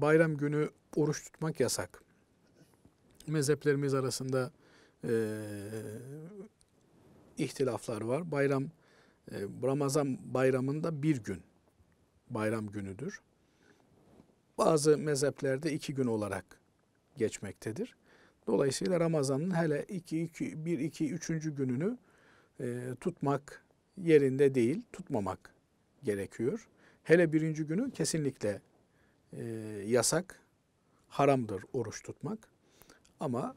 bayram günü oruç tutmak yasak. Mezheplerimiz arasında e, ihtilaflar var. Bayram e, Ramazan bayramında bir gün bayram günüdür. Bazı mezheplerde iki gün olarak geçmektedir. Dolayısıyla Ramazan'ın hele 2, 2, 1, 2, 3. gününü e, tutmak yerinde değil, tutmamak gerekiyor. Hele birinci günü kesinlikle e, yasak, haramdır oruç tutmak. Ama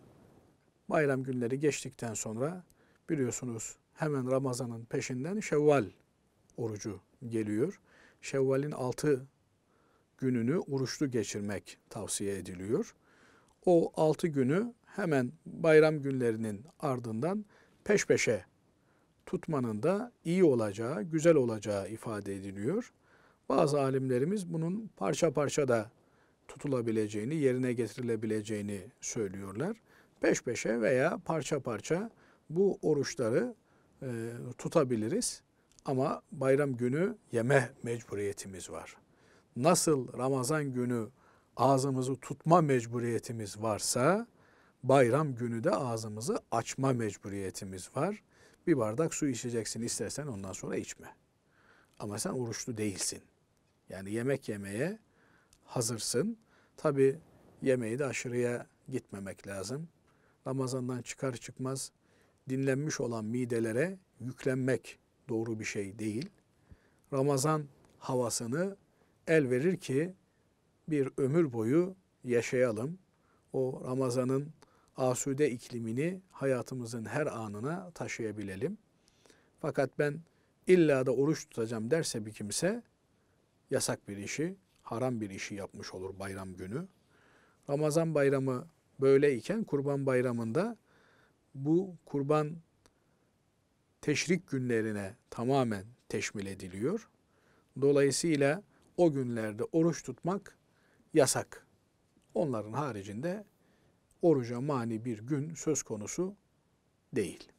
bayram günleri geçtikten sonra biliyorsunuz hemen Ramazan'ın peşinden Şevval orucu geliyor. Şevval'in altı gününü oruçlu geçirmek tavsiye ediliyor. O altı günü hemen bayram günlerinin ardından peş peşe tutmanın da iyi olacağı, güzel olacağı ifade ediliyor. Bazı alimlerimiz bunun parça parça da tutulabileceğini, yerine getirilebileceğini söylüyorlar. Peş peşe veya parça parça bu oruçları e, tutabiliriz ama bayram günü yeme mecburiyetimiz var. Nasıl Ramazan günü ağzımızı tutma mecburiyetimiz varsa bayram günü de ağzımızı açma mecburiyetimiz var. Bir bardak su içeceksin istersen ondan sonra içme. Ama sen oruçlu değilsin. Yani yemek yemeye hazırsın. Tabi yemeği de aşırıya gitmemek lazım. Ramazandan çıkar çıkmaz dinlenmiş olan midelere yüklenmek doğru bir şey değil. Ramazan havasını el verir ki bir ömür boyu yaşayalım. O Ramazan'ın asude iklimini hayatımızın her anına taşıyabilelim. Fakat ben illa da oruç tutacağım derse bir kimse yasak bir işi, haram bir işi yapmış olur bayram günü. Ramazan bayramı böyleyken kurban bayramında bu kurban teşrik günlerine tamamen teşmil ediliyor. Dolayısıyla o günlerde oruç tutmak yasak. Onların haricinde oruca mani bir gün söz konusu değil.